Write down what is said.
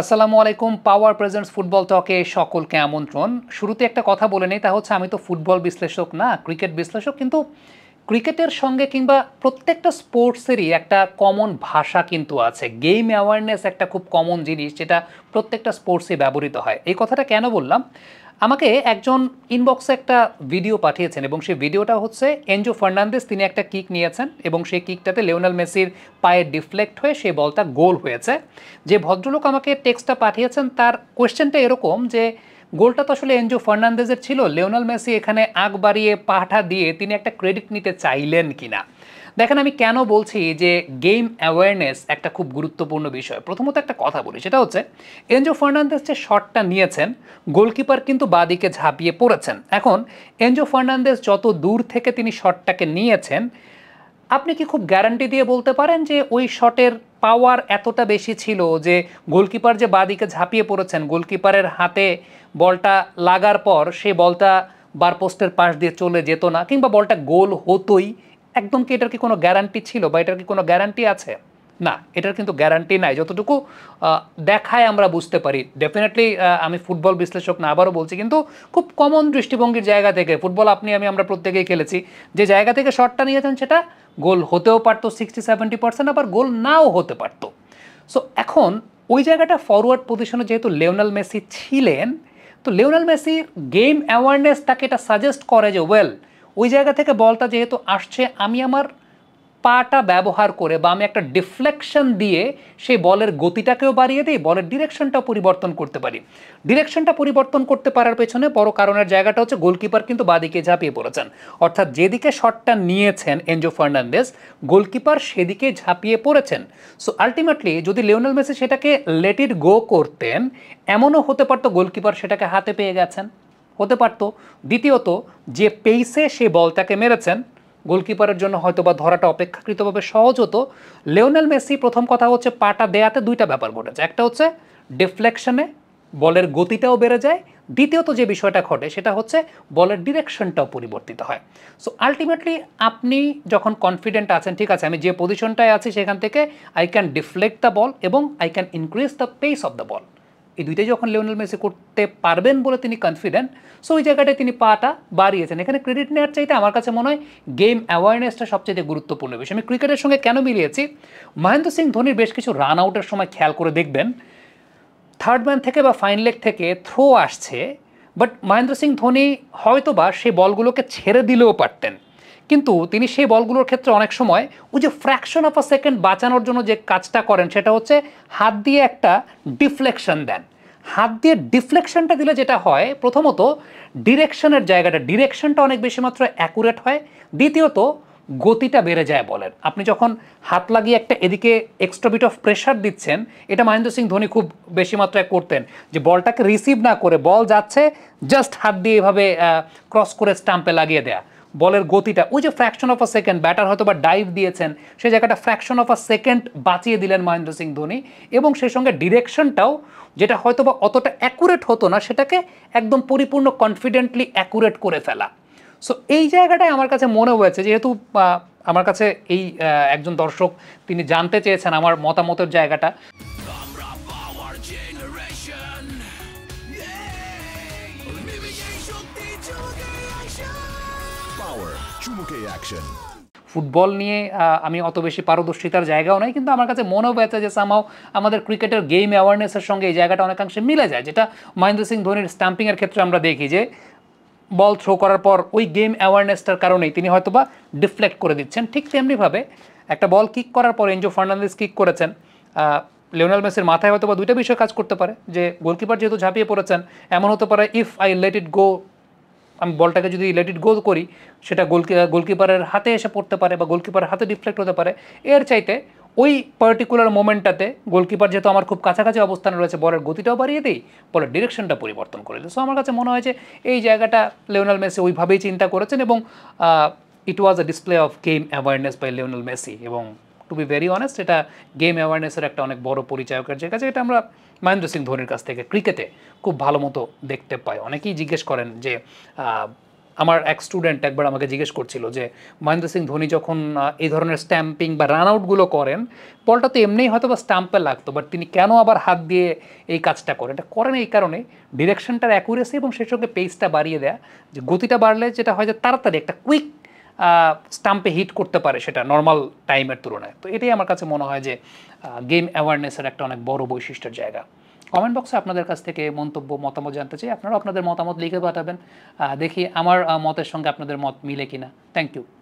আসসালামু আলাইকুম পাওয়ার presents football টকে সকলকে আমন্ত্রণ শুরুতে একটা কথা বলে নেই তা হচ্ছে আমি তো ফুটবল বিশ্লেষক না ক্রিকেট বিশ্লেষক কিন্তু ক্রিকেটের সঙ্গে কিংবা প্রত্যেকটা স্পোর্টসেরই একটা কমন ভাষা কিন্তু আছে গেম অ্যাওয়ারনেস একটা খুব কমন জিনিস যেটা প্রত্যেকটা স্পোর্টসে ব্যবহৃত হয় এই কথাটা কেন বললাম আমাকে একজন ইনবক্সে একটা ভিডিও পাঠিয়েছেন এবং সেই ভিডিওটা হচ্ছে এনজো ফার্নান্দেস তিনি একটা কিক নিয়েছেন এবং সেই কিকটাতে লিওনাল মেসির পায়ে ডিফ্লেক্ট হয়ে সেই বলটা গোল হয়েছে যে ভদ্রলোক আমাকে টেক্সটটা পাঠিয়েছেন তার কোয়েশ্চেনটা এরকম যে গোলটা তো আসলে এনজো ফার্নান্দেজের ছিল লিওনাল মেসি এখানে আগ বাড়িয়ে পাঠা দিয়ে তিনি একটা ক্রেডিট নিতে চাইলেন কিনা দেখেন আমি কেন বলছি যে গেম অ্যাওয়ারনেস একটা খুব গুরুত্বপূর্ণ বিষয় প্রথমত একটা কথা বলি সেটা হচ্ছে এনজো ফার্নান্দেস যে শটটা নিয়েছেন গোলকিপার কিন্তু বাদিকে ঝাঁপিয়ে পড়েছেন এখন এনজো ফার্নান্দেস যত দূর থেকে তিনি শটটাকে নিয়েছেন আপনি কি খুব গ্যারান্টি দিয়ে বলতে পারেন যে ওই শটের পাওয়ার এতটা বেশি ছিল যে গোলকিপার যে বাদিকে ঝাঁপিয়ে পড়েছেন গোলকিপারের হাতে বলটা লাগার পর সে বলটা বারপোস্টের পাশ দিয়ে চলে যেত না কিংবা বলটা গোল হতোই একদম কি এটার কি কোনো গ্যারান্টি ছিল বা এটার কি কোনো গ্যারান্টি আছে না এটার কিন্তু গ্যারান্টি নাই যতটুকু দেখায় আমরা বুঝতে পারি ডেফিনেটলি আমি ফুটবল বিশ্লেষক না আবারও বলছি কিন্তু খুব কমন দৃষ্টিভঙ্গির জায়গা থেকে ফুটবল আপনি আমি আমরা প্রত্যেকেই খেলেছি যে জায়গা থেকে শটটা নিয়েছেন সেটা গোল হতেও পারতো সিক্সটি সেভেন্টি পার্সেন্ট আবার গোল নাও হতে পারতো সো এখন ওই জায়গাটা ফরওয়ার্ড পজিশনে যেহেতু লেওনাল মেসি ছিলেন তো লেওনাল মেসির গেম অ্যাওয়ারনেস তাকে এটা সাজেস্ট করে যে ওয়েল ওই জায়গা থেকে বলটা যেহেতু আসছে আমি আমার পাটা ব্যবহার করে বা আমি একটা ডিফ্লেকশন দিয়ে সেই বলের গতিটাকেও বাড়িয়ে দিই বলের ডিরেকশনটা পরিবর্তন করতে পারি ডিরেকশনটা পরিবর্তন করতে পারার পেছনে বড় কারণের জায়গাটা হচ্ছে গোলকিপার কিন্তু বাদিকে ঝাঁপিয়ে পড়েছেন অর্থাৎ যেদিকে শটটা নিয়েছেন এনজো ফার্নান্ডেস গোলকিপার সেদিকে ঝাঁপিয়ে পড়েছেন সো আলটিমেটলি যদি লিওনেল মেসি সেটাকে লেট ইট গো করতেন এমনও হতে পারতো গোলকিপার সেটাকে হাতে পেয়ে গেছেন হতে পারতো দ্বিতীয়ত যে পেইসে সেই বলটাকে মেরেছেন গোলকিপারের জন্য হয়তো বা ধরাটা অপেক্ষাকৃতভাবে সহজ হতো লিওনেল মেসি প্রথম কথা হচ্ছে পাটা দেয়াতে দুইটা ব্যাপার ঘটেছে একটা হচ্ছে ডিফ্লেকশনে বলের গতিটাও বেড়ে যায় দ্বিতীয়ত যে বিষয়টা ঘটে সেটা হচ্ছে বলের ডিরেকশনটাও পরিবর্তিত হয় সো আলটিমেটলি আপনি যখন কনফিডেন্ট আছেন ঠিক আছে আমি যে পজিশনটায় আছি সেখান থেকে I can deflect the ball এবং I can increase the pace of the ball এই দুইটাই যখন লিওনেল মেসি করতে পারবেন বলে তিনি কনফিডেন্ট সো ওই জায়গাটায় তিনি পাটা বাড়িয়েছেন এখানে ক্রেডিট নেওয়ার চাইতে আমার কাছে মনে হয় গেম অ্যাওয়ারনেসটা সবচেয়ে গুরুত্বপূর্ণ বিষয় আমি ক্রিকেটের সঙ্গে কেন মিলিয়েছি মহেন্দ্র সিং ধোনির বেশ কিছু রান আউটের সময় খেয়াল করে দেখবেন থার্ড ম্যান থেকে বা ফাইন লেগ থেকে থ্রো আসছে বাট মহেন্দ্র সিং ধোনি হয়তোবা সেই বলগুলোকে ছেড়ে দিলেও পারতেন কিন্তু তিনি সেই বলগুলোর ক্ষেত্রে অনেক সময় ওই যে ফ্র্যাকশন অফ আ সেকেন্ড বাঁচানোর জন্য যে কাজটা করেন সেটা হচ্ছে হাত দিয়ে একটা ডিফ্লেকশন দেন হাত দিয়ে ডিফ্লেকশনটা দিলে যেটা হয় প্রথমত ডিরেকশনের জায়গাটা ডিরেকশনটা অনেক বেশি মাত্র অ্যাকুরেট হয় দ্বিতীয়ত গতিটা বেড়ে যায় বলেন আপনি যখন হাত লাগিয়ে একটা এদিকে এক্সট্রা বিট অফ প্রেশার দিচ্ছেন এটা মহেন্দ্র সিং ধোনি খুব বেশি মাত্রায় করতেন যে বলটাকে রিসিভ না করে বল যাচ্ছে জাস্ট হাত দিয়ে এভাবে ক্রস করে স্টাম্পে লাগিয়ে দেয়া বলের গতিটা ওই যে fraction of a second batter হয়তো বা ডাইভ দিয়েছেন সেই জায়গাটা ফ্র্যাকশন অফ আ সেকেন্ড বাঁচিয়ে দিলেন মহেন্দ্র সিং ধোনি এবং সেই সঙ্গে ডিরেকশনটাও যেটা হয়তো বা অতটা অ্যাকুরেট হতো না সেটাকে একদম পরিপূর্ণ কনফিডেন্টলি অ্যাকুরেট করে ফেলা সো এই জায়গাটায় আমার কাছে মনে হয়েছে যেহেতু আমার কাছে এই একজন দর্শক তিনি জানতে চেয়েছেন আমার মতামতের জায়গাটা ফুটবল নিয়ে আমি অত বেশি পারদর্শিতার জায়গাও নাই কিন্তু আমার কাছে মনে হয়েছে যে সামাও আমাদের ক্রিকেটের গেম অ্যাওয়ারনেসের সঙ্গে এই জায়গাটা অনেকাংশে মিলে যায় যেটা মহেন্দ্র সিং ধোনির স্ট্যাম্পিংয়ের ক্ষেত্রে আমরা দেখি যে বল থ্রো করার পর ওই গেম অ্যাওয়ারনেসটার কারণেই তিনি হয়তোবা ডিফ্লেক্ট করে দিচ্ছেন ঠিক তেমনিভাবে একটা বল কিক করার পর এনজো ফার্নান্দেজ কিক করেছেন লিওনাল মেসির মাথায় হয়তো বা দুইটা বিষয় কাজ করতে পারে যে গোলকিপার যেহেতু ঝাঁপিয়ে পড়েছেন এমন হতে পারে if I let it go আমি বলটাকে যদি লেট গোল করি সেটা গোলকি গোলকিপারের হাতে এসে পড়তে পারে বা গোলকিপারের হাতে ডিফ্লেক্ট হতে পারে এর চাইতে ওই পার্টিকুলার মোমেন্টটাতে গোলকিপার যেহেতু আমার খুব কাছাকাছি অবস্থানে রয়েছে বলের গতিটাও বাড়িয়ে দিই বলের ডিরেকশনটা পরিবর্তন করে দিই সো আমার কাছে মনে হয় যে এই জায়গাটা লিওনাল মেসি ওইভাবেই চিন্তা করেছেন এবং it was a display of game awareness by Lionel Messi এবং টু বি ভেরি অনেস্ট এটা গেম অ্যাওয়ারনেসের একটা অনেক বড় পরিচায়কের যে কাছে এটা আমরা মহেন্দ্র সিং ধোনির কাছ থেকে ক্রিকেটে খুব ভালো মতো দেখতে পায় অনেকেই জিজ্ঞেস করেন যে আমার এক স্টুডেন্ট একবার আমাকে জিজ্ঞেস করছিল যে মহেন্দ্র সিং ধোনি যখন এই ধরনের স্ট্যাম্পিং বা রান আউটগুলো করেন বলটা তো এমনিই হয়তো বা স্ট্যাম্পে লাগতো বাট তিনি কেন আবার হাত দিয়ে এই কাজটা করেন এটা করেন এই কারণে ডিরেকশনটার অ্যাকুরেসি এবং সেই সঙ্গে পেসটা বাড়িয়ে দেয়া যে গতিটা বাড়লে যেটা হয় যে তাড়াতাড়ি একটা কুইক স্টাম্পে হিট করতে পারে সেটা নর্মাল টাইমের তুলনায় তো এটাই আমার কাছে মনে হয় যে গেম অ্যাওয়ারনেসের একটা অনেক বড় বৈশিষ্ট্যের জায়গা কমেন্ট বক্সে আপনাদের কাছ থেকে মন্তব্য মতামত জানতে চাই আপনারা আপনাদের মতামত লিখে পাঠাবেন দেখি আমার মতের সঙ্গে আপনাদের মত মিলে কিনা থ্যাংক ইউ